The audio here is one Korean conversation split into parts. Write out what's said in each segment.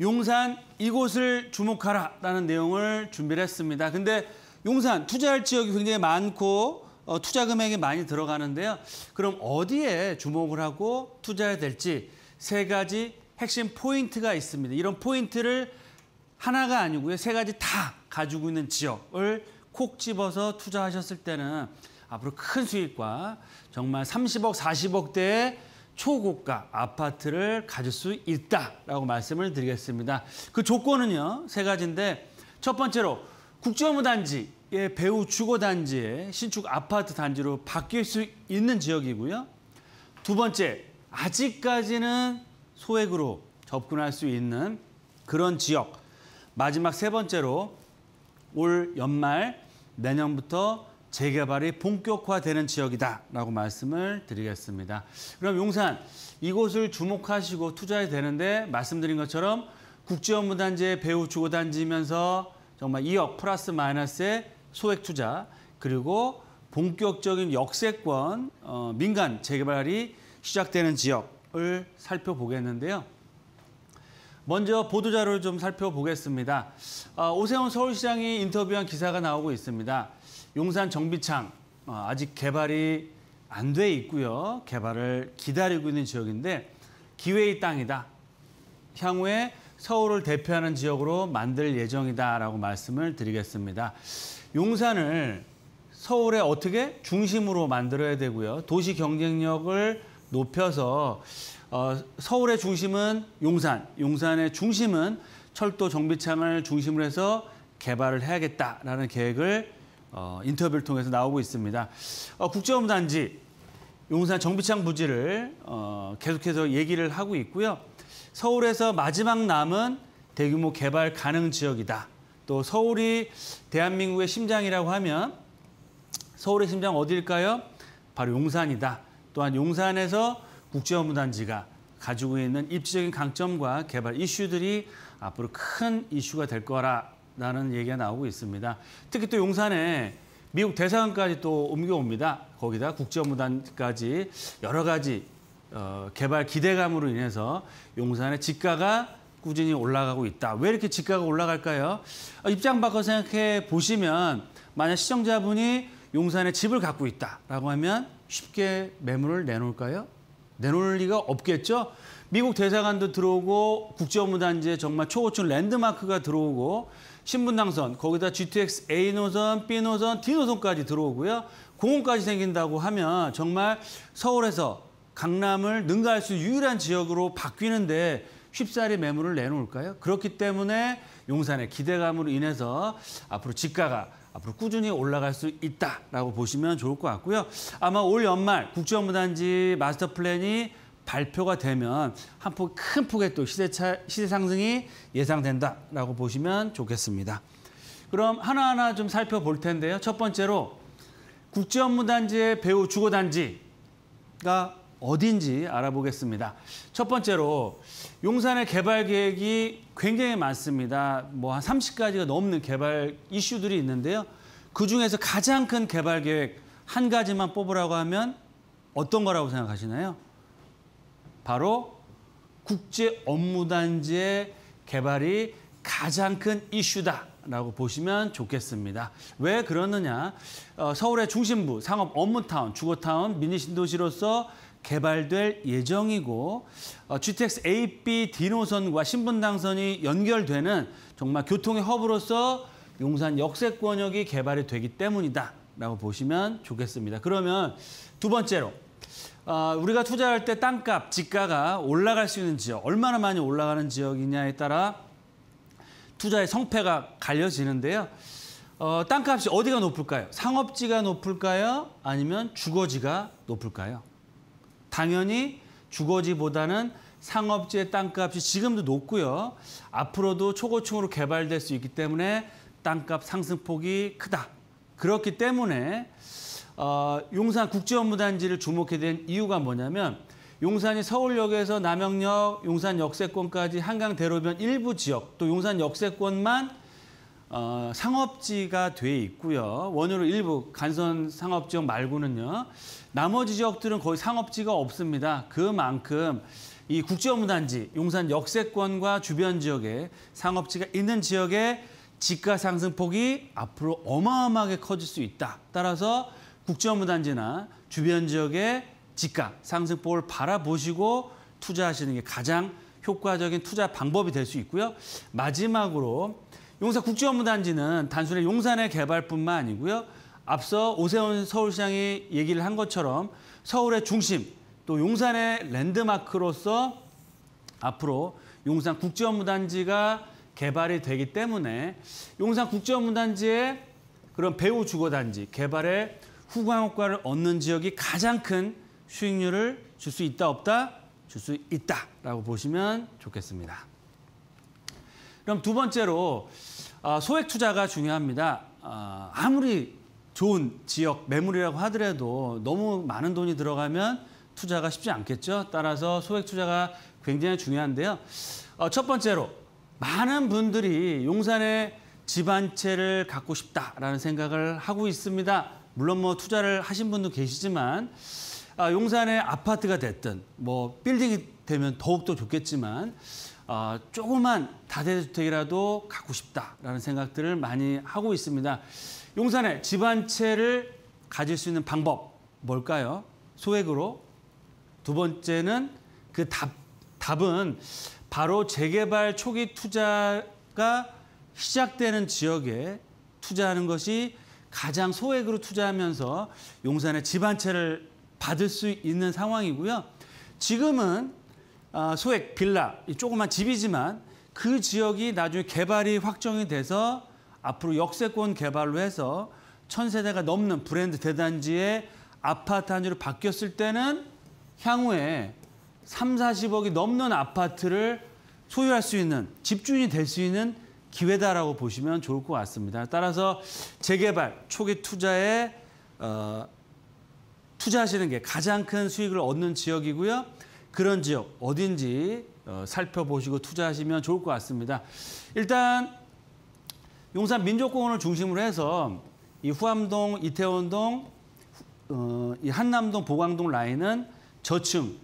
용산 이곳을 주목하라라는 내용을 준비를 했습니다. 근데 용산 투자할 지역이 굉장히 많고 어, 투자 금액이 많이 들어가는데요. 그럼 어디에 주목을 하고 투자해야 될지 세 가지 핵심 포인트가 있습니다. 이런 포인트를 하나가 아니고요. 세 가지 다 가지고 있는 지역을 콕 집어서 투자하셨을 때는 앞으로 큰 수익과 정말 30억, 40억대의 초고가 아파트를 가질 수 있다라고 말씀을 드리겠습니다. 그 조건은요, 세 가지인데 첫 번째로 국제업무 단지의 배후 주거 단지의 신축 아파트 단지로 바뀔 수 있는 지역이고요. 두 번째, 아직까지는 소액으로 접근할 수 있는 그런 지역. 마지막 세 번째로 올 연말 내년부터 재개발이 본격화되는 지역이다라고 말씀을 드리겠습니다. 그럼 용산 이곳을 주목하시고 투자해야 되는데 말씀드린 것처럼 국제업무단지 배후 주거단지면서 정말 2억 플러스 마이너스의 소액 투자 그리고 본격적인 역세권 어, 민간 재개발이 시작되는 지역을 살펴보겠는데요. 먼저 보도자료를 좀 살펴보겠습니다. 아, 오세훈 서울시장이 인터뷰한 기사가 나오고 있습니다. 용산 정비창 어, 아직 개발이 안 돼 있고요. 개발을 기다리고 있는 지역인데 기회의 땅이다. 향후에 서울을 대표하는 지역으로 만들 예정이다라고 말씀을 드리겠습니다. 용산을 서울에 어떻게 중심으로 만들어야 되고요. 도시 경쟁력을 높여서 어, 서울의 중심은 용산, 용산의 중심은 철도 정비창을 중심으로 해서 개발을 해야겠다라는 계획을 어, 인터뷰를 통해서 나오고 있습니다. 어, 국제업단지 용산 정비창 부지를 어, 계속해서 얘기를 하고 있고요. 서울에서 마지막 남은 대규모 개발 가능 지역이다. 또 서울이 대한민국의 심장이라고 하면 서울의 심장 어디일까요? 바로 용산이다. 또한 용산에서 국제업무단지가 가지고 있는 입지적인 강점과 개발 이슈들이 앞으로 큰 이슈가 될 거라 나는 얘기가 나오고 있습니다. 특히 또 용산에 미국 대사관까지 또 옮겨옵니다. 거기다 국제무단까지 여러 가지 어, 개발 기대감으로 인해서 용산의 집가가 꾸준히 올라가고 있다. 왜 이렇게 집가가 올라갈까요? 어, 입장 바꿔 생각해 보시면 만약 시청자분이 용산에 집을 갖고 있다라고 하면 쉽게 매물을 내놓을까요? 내놓을 리가 없겠죠. 미국 대사관도 들어오고 국제무단지에 정말 초고층 랜드마크가 들어오고 신분당선, 거기다 GTX A 노선, B 노선, D 노선까지 들어오고요. 공원까지 생긴다고 하면 정말 서울에서 강남을 능가할 수 유일한 지역으로 바뀌는데 쉽사리 매물을 내놓을까요? 그렇기 때문에 용산의 기대감으로 인해서 앞으로 집가가 앞으로 꾸준히 올라갈 수 있다라고 보시면 좋을 것 같고요. 아마 올 연말 국제업무단지 마스터 플랜이 발표가 되면 한 폭, 큰 폭의 또 시세, 차, 시세 상승이 예상된다라고 보시면 좋겠습니다. 그럼 하나하나 좀 살펴볼 텐데요. 첫 번째로 국제 업무 단지의 배우 주거 단지가 어딘지 알아보겠습니다. 첫 번째로 용산의 개발 계획이 굉장히 많습니다. 뭐 한 30가지가 넘는 개발 이슈들이 있는데요. 그중에서 가장 큰 개발 계획 한 가지만 뽑으라고 하면 어떤 거라고 생각하시나요? 바로 국제 업무단지의 개발이 가장 큰 이슈다라고 보시면 좋겠습니다. 왜 그러느냐? 어, 서울의 중심부 상업 업무타운, 주거타운, 미니신도시로서 개발될 예정이고 어, GTX A, B, D 노선과 신분당선이 연결되는 정말 교통의 허브로서 용산 역세권역이 개발이 되기 때문이다라고 보시면 좋겠습니다. 그러면 두 번째로 어, 우리가 투자할 때 땅값, 집가가 올라갈 수 있는 지역, 얼마나 많이 올라가는 지역이냐에 따라 투자의 성패가 갈려지는데요. 어, 땅값이 어디가 높을까요? 상업지가 높을까요? 아니면 주거지가 높을까요? 당연히 주거지보다는 상업지의 땅값이 지금도 높고요. 앞으로도 초고층으로 개발될 수 있기 때문에 땅값 상승폭이 크다. 그렇기 때문에 어, 용산 국제업무단지를 주목해 된 이유가 뭐냐면 용산이 서울역에서 남영역, 용산 역세권까지 한강 대로변 일부 지역, 또 용산 역세권만 어, 상업지가 돼 있고요. 원유로 일부 간선 상업지역 말고는요. 나머지 지역들은 거의 상업지가 없습니다. 그만큼 이 국제업무단지, 용산 역세권과 주변 지역에 상업지가 있는 지역에 지가 상승폭이 앞으로 어마어마하게 커질 수 있다. 따라서 국제업무단지나 주변 지역의 집값 상승폭을 바라보시고 투자하시는 게 가장 효과적인 투자 방법이 될 수 있고요. 마지막으로 용산 국제업무단지는 단순히 용산의 개발뿐만 아니고요. 앞서 오세훈 서울시장이 얘기를 한 것처럼 서울의 중심, 또 용산의 랜드마크로서 앞으로 용산 국제업무단지가 개발이 되기 때문에 용산 국제업무단지의 그런 배우 주거단지 개발에 후광 효과를 얻는 지역이 가장 큰 수익률을 줄 수 있다 없다 줄 수 있다라고 보시면 좋겠습니다. 그럼 두 번째로 아, 소액 투자가 중요합니다. 아, 아무리 좋은 지역 매물이라고 하더라도 너무 많은 돈이 들어가면 투자가 쉽지 않겠죠. 따라서 소액 투자가 굉장히 중요한데요. 어, 첫 번째로 많은 분들이 용산에 집 한 채를 갖고 싶다라는 생각을 하고 있습니다. 물론 뭐 투자를 하신 분도 계시지만 아, 용산의 아파트가 됐든 뭐 빌딩이 되면 더욱더 좋겠지만 아, 조그만 다세대주택이라도 갖고 싶다라는 생각들을 많이 하고 있습니다. 용산에 집 한 채를 가질 수 있는 방법 뭘까요? 소액으로 두 번째는 그 답, 답은 바로 재개발 초기 투자가 시작되는 지역에 투자하는 것이 가장 소액으로 투자하면서 용산의 집한 채를 받을 수 있는 상황이고요. 지금은 아, 소액 빌라, 조그만 집이지만 그 지역이 나중에 개발이 확정이 돼서 앞으로 역세권 개발로 해서 천세대가 넘는 브랜드 대단지의 아파트 한 주로 바뀌었을 때는 향후에 3, 40억이 넘는 아파트를 소유할 수 있는 집주인이 될 수 있는 기회다라고 보시면 좋을 것 같습니다. 따라서 재개발, 초기 투자에 어, 투자하시는 게 가장 큰 수익을 얻는 지역이고요. 그런 지역 어딘지 어, 살펴보시고 투자하시면 좋을 것 같습니다. 일단 용산 민족공원을 중심으로 해서 이 후암동, 이태원동, 어, 이 한남동, 보광동 라인은 저층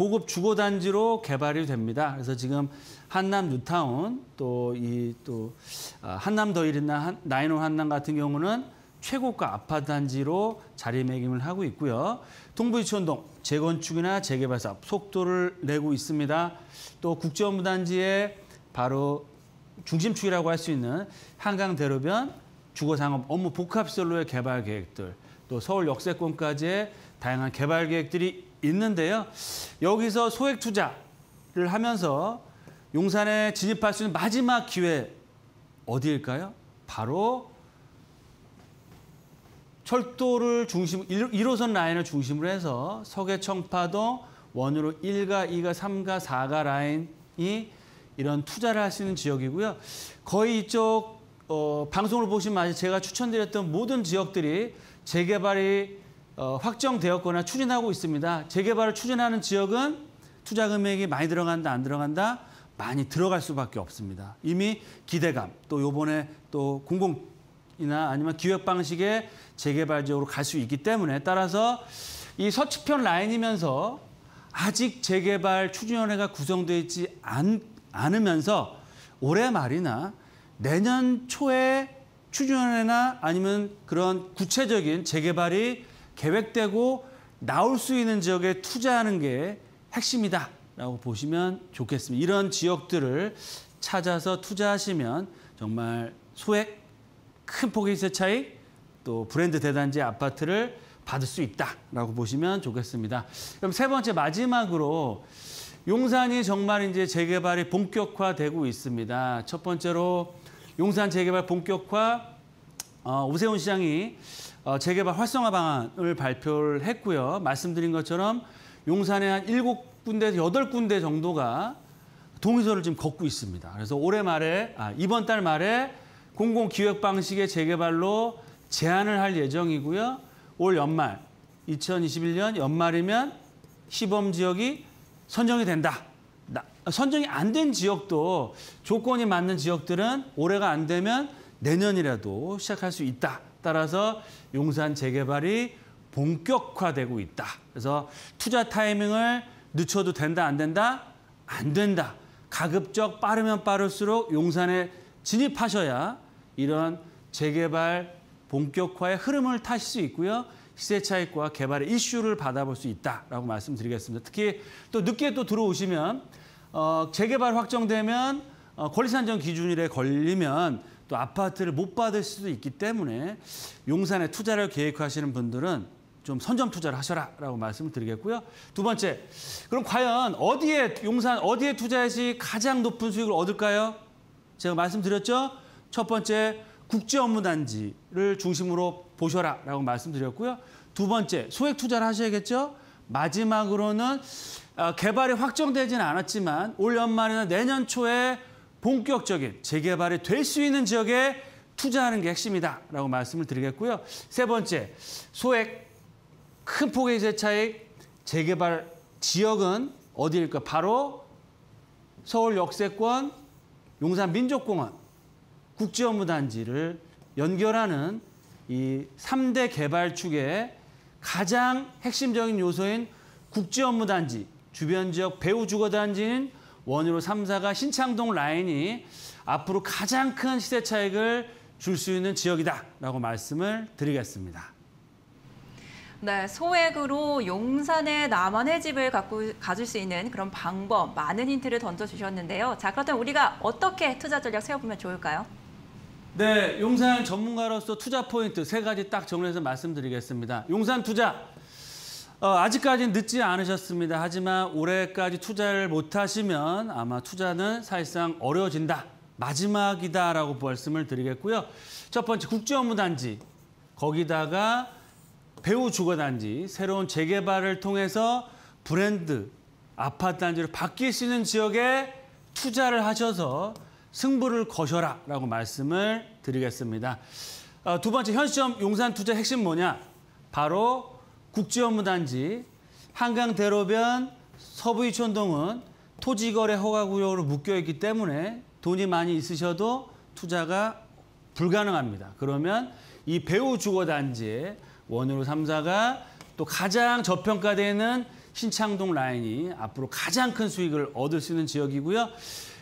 고급 주거단지로 개발이 됩니다. 그래서 지금 한남 뉴타운 또 이또 또 아, 한남 더일이나나인호 한남 같은 경우는 최고가 아파트 단지로 자리매김을 하고 있고요. 동부 유촌동 재건축이나 재개발 사업 속도를 내고 있습니다. 또 국제원부 단지에 바로 중심축이라고 할 수 있는 한강 대로변 주거상업 업무 복합시설로의 개발 계획들 또 서울 역세권까지의 다양한 개발 계획들이 있는데요. 여기서 소액 투자를 하면서 용산에 진입할 수 있는 마지막 기회 어디일까요? 바로 철도를 중심 1호선 라인을 중심으로 해서 서계 청파동 원으로 1가, 2가, 3가, 4가 라인이 이런 투자를 할 수 있는 지역이고요. 거의 이쪽 어, 방송을 보신 마저 제가 추천드렸던 모든 지역들이 재개발이 어, 확정되었거나 추진하고 있습니다. 재개발을 추진하는 지역은 투자 금액이 많이 들어간다 안 들어간다 많이 들어갈 수밖에 없습니다. 이미 기대감 또 요번에 또 공공이나 아니면 기획 방식의 재개발 지역으로 갈 수 있기 때문에 따라서 이 서측편 라인이면서 아직 재개발 추진위원회가 구성되어 있지 않, 않으면서 올해 말이나 내년 초에 추진위원회나 아니면 그런 구체적인 재개발이 계획되고 나올 수 있는 지역에 투자하는 게 핵심이다라고 보시면 좋겠습니다. 이런 지역들을 찾아서 투자하시면 정말 소액, 큰 폭의 시세 차익, 또 브랜드 대단지 아파트를 받을 수 있다라고 보시면 좋겠습니다. 그럼 세 번째 마지막으로 용산이 정말 이제 재개발이 본격화되고 있습니다. 첫 번째로 용산 재개발 본격화 어, 오세훈 시장이 어, 재개발 활성화 방안을 발표를 했고요. 말씀드린 것처럼 용산의 한 일곱 군데 에 여덟 군데 정도가 동의서를 지금 걷고 있습니다. 그래서 올해 말에, 아, 이번 달 말에 공공기획 방식의 재개발로 제안을 할 예정이고요. 올 연말, 2021년 연말이면 시범 지역이 선정이 된다. 나, 선정이 안 된 지역도 조건이 맞는 지역들은 올해가 안 되면 내년이라도 시작할 수 있다. 따라서 용산 재개발이 본격화되고 있다. 그래서 투자 타이밍을 늦춰도 된다, 안 된다? 안 된다. 가급적 빠르면 빠를수록 용산에 진입하셔야 이런 재개발 본격화의 흐름을 타실 수 있고요. 시세 차익과 개발의 이슈를 받아볼 수 있다라고 말씀드리겠습니다. 특히 또 늦게 또 들어오시면 어, 재개발 확정되면 어, 권리산정 기준일에 걸리면 또 아파트를 못 받을 수도 있기 때문에 용산에 투자를 계획하시는 분들은 좀 선점 투자를 하셔라 라고 말씀을 드리겠고요. 두 번째, 그럼 과연 어디에 용산 어디에 투자해야지 가장 높은 수익을 얻을까요? 제가 말씀드렸죠. 첫 번째, 국제 업무 단지를 중심으로 보셔라 라고 말씀드렸고요. 두 번째, 소액 투자를 하셔야겠죠. 마지막으로는 어, 개발이 확정되지는 않았지만 올 연말이나 내년 초에 본격적인 재개발이 될 수 있는 지역에 투자하는 게 핵심이다라고 말씀을 드리겠고요. 세 번째, 소액 큰 폭의 세 차익 재개발 지역은 어디일까? 바로 서울 역세권, 용산 민족공원, 국제업무단지를 연결하는 이 3대 개발축의 가장 핵심적인 요소인 국제업무단지, 주변 지역 배우주거단지인 원으로 3사가 신창동 라인이 앞으로 가장 큰 시세 차익을 줄 수 있는 지역이다라고 말씀을 드리겠습니다. 네, 소액으로 용산에 나만의 집을 갖고 가질 수 있는 그런 방법, 많은 힌트를 던져주셨는데요. 자, 그렇다면 우리가 어떻게 투자 전략 세워보면 좋을까요? 네, 용산 전문가로서 투자 포인트 세 가지 딱 정리해서 말씀드리겠습니다. 용산 투자, 어, 아직까지는 늦지 않으셨습니다. 하지만 올해까지 투자를 못하시면 아마 투자는 사실상 어려워진다. 마지막이다라고 말씀을 드리겠고요. 첫 번째 국제업무단지 거기다가 배우 주거단지 새로운 재개발을 통해서 브랜드 아파트 단지로 바뀌시는 지역에 투자를 하셔서 승부를 거셔라라고 말씀을 드리겠습니다. 어, 두 번째 현시점 용산 투자 핵심 뭐냐? 바로 국제업무단지, 한강 대로변, 서부이촌동은 토지거래 허가구역으로 묶여있기 때문에 돈이 많이 있으셔도 투자가 불가능합니다. 그러면 이 배우 주거단지에 원으로 삼사가또 가장 저평가되는 신창동 라인이 앞으로 가장 큰 수익을 얻을 수 있는 지역이고요.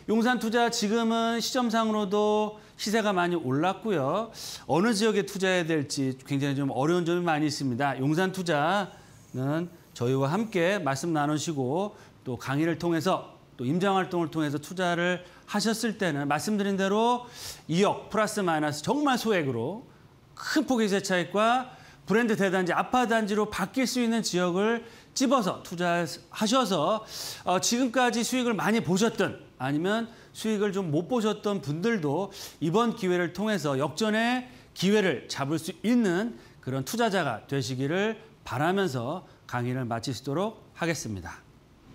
용산 투자 지금은 시점상으로도 시세가 많이 올랐고요. 어느 지역에 투자해야 될지 굉장히 좀 어려운 점이 많이 있습니다. 용산 투자는 저희와 함께 말씀 나누시고 또 강의를 통해서 또 임장 활동을 통해서 투자를 하셨을 때는 말씀드린 대로 2억 플러스 마이너스 정말 소액으로 큰 폭의 세 차익과 브랜드 대단지, 아파 단지로 바뀔 수 있는 지역을 집어서 투자하셔서 어, 지금까지 수익을 많이 보셨던 아니면 수익을 좀 못 보셨던 분들도 이번 기회를 통해서 역전의 기회를 잡을 수 있는 그런 투자자가 되시기를 바라면서 강의를 마치시도록 하겠습니다.